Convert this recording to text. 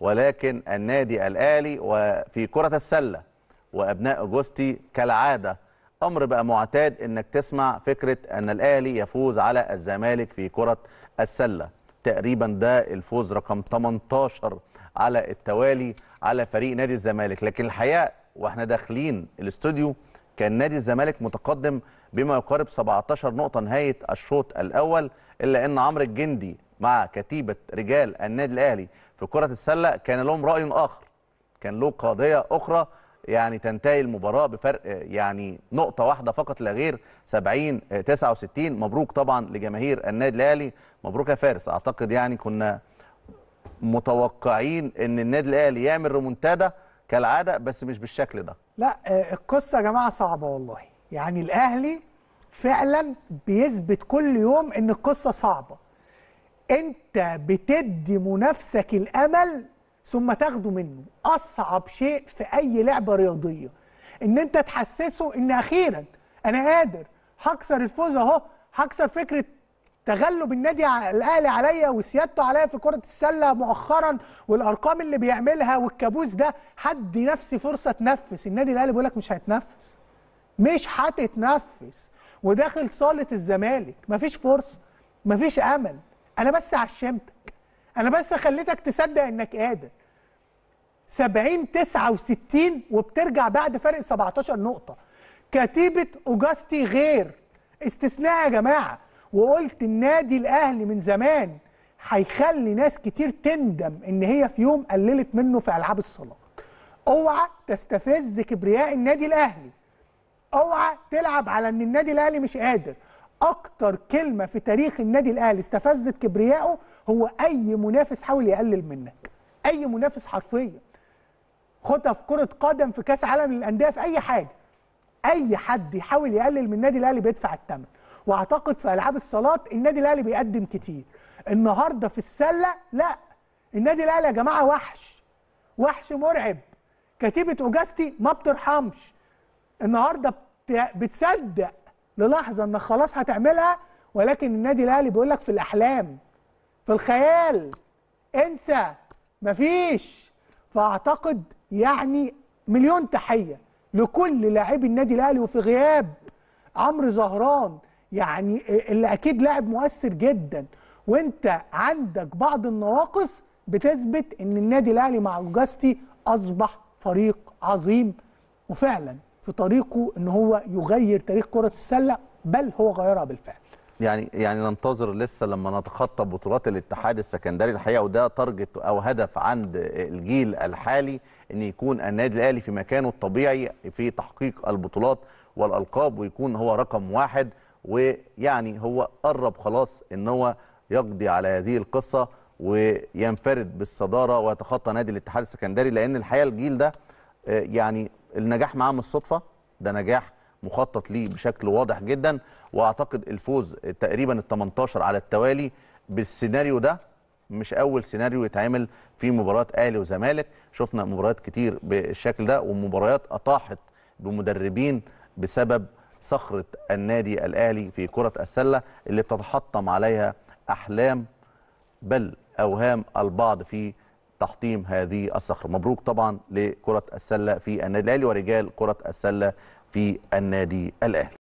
ولكن النادي الأهلي وفي كرة السلة وأبناء جوستي كالعادة أمر بقى معتاد أنك تسمع فكرة أن الأهلي يفوز على الزمالك في كرة السلة تقريبا ده الفوز رقم 18 على التوالي على فريق نادي الزمالك لكن الحقيقة وإحنا داخلين الاستوديو كان نادي الزمالك متقدم بما يقارب 17 نقطة نهاية الشوط الأول إلا أن عمرو الجندي مع كتيبه رجال النادي الاهلي في كره السله كان لهم راي اخر كان له قضيه اخرى يعني تنتهي المباراه بفرق يعني نقطه واحده فقط لا غير 70 69 آه، مبروك طبعا لجماهير النادي الاهلي مبروك يا فارس اعتقد يعني كنا متوقعين ان النادي الاهلي يعمل ريمونتادا كالعاده بس مش بالشكل ده لا آه، القصه يا جماعه صعبه والله يعني الاهلي فعلا بيثبت كل يوم ان القصه صعبه انت بتدي منافسك الامل ثم تاخده منه اصعب شيء في اي لعبه رياضيه ان انت تحسسه ان اخيرا انا قادر هكسر الفوز اهو هكسر فكره تغلب النادي الاهلي عليا وسيادته عليا في كره السله مؤخرا والارقام اللي بيعملها والكابوس ده حد نفسي فرصه تنفس النادي الاهلي بيقول لك مش هيتنفس مش هتتنفس وداخل صاله الزمالك مفيش فرصه مفيش امل انا بس عشمتك انا بس خليتك تصدق انك قادر 70 69 وبترجع بعد فرق 17 نقطه كتيبه اوجاستي غير استثناء يا جماعه وقلت النادي الاهلي من زمان هيخلي ناس كتير تندم ان هي في يوم قللت منه في العاب الصلاه اوعى تستفز كبرياء النادي الاهلي اوعى تلعب على ان النادي الاهلي مش قادر اكتر كلمه في تاريخ النادي الاهلي استفزت كبريائه هو اي منافس حاول يقلل منك اي منافس حرفيا خدها في كره قدم في كاس عالم للانديه في اي حاجه اي حد يحاول يقلل من النادي الاهلي بيدفع الثمن واعتقد في العاب الصالات النادي الاهلي بيقدم كتير النهارده في السله لا النادي الاهلي يا جماعه وحش وحش مرعب كتيبه اوجاستي ما بترحمش النهارده بتصدق للحظه انك خلاص هتعملها ولكن النادي الاهلي بيقول لك في الاحلام في الخيال انسى مفيش فاعتقد يعني مليون تحيه لكل لاعبي النادي الاهلي وفي غياب عمرو زهران يعني اللي اكيد لاعب مؤثر جدا وانت عندك بعض النواقص بتثبت ان النادي الاهلي مع جوجاستي اصبح فريق عظيم وفعلا في طريقه ان هو يغير تاريخ كره السله بل هو غيرها بالفعل يعني يعني ننتظر لسه لما نتخطى بطولات الاتحاد السكندري الحقيقه وده تارجت او هدف عند الجيل الحالي ان يكون النادي الاهلي في مكانه الطبيعي في تحقيق البطولات والالقاب ويكون هو رقم واحد ويعني هو قرب خلاص ان هو يقضي على هذه القصه وينفرد بالصداره ويتخطى نادي الاتحاد السكندري لان الحقيقه الجيل ده آه، يعني النجاح معاه مش صدفه ده نجاح مخطط ليه بشكل واضح جدا واعتقد الفوز تقريبا ال 18 على التوالي بالسيناريو ده مش اول سيناريو يتعمل في مباراه اهلي وزمالك شفنا مباريات كتير بالشكل ده ومباريات اطاحت بمدربين بسبب صخره النادي الاهلي في كره السله اللي بتتحطم عليها احلام بل اوهام البعض في تحطيم هذه الصخره مبروك طبعا لكره السله في النادي الاهلي ورجال كره السله في النادي الاهلي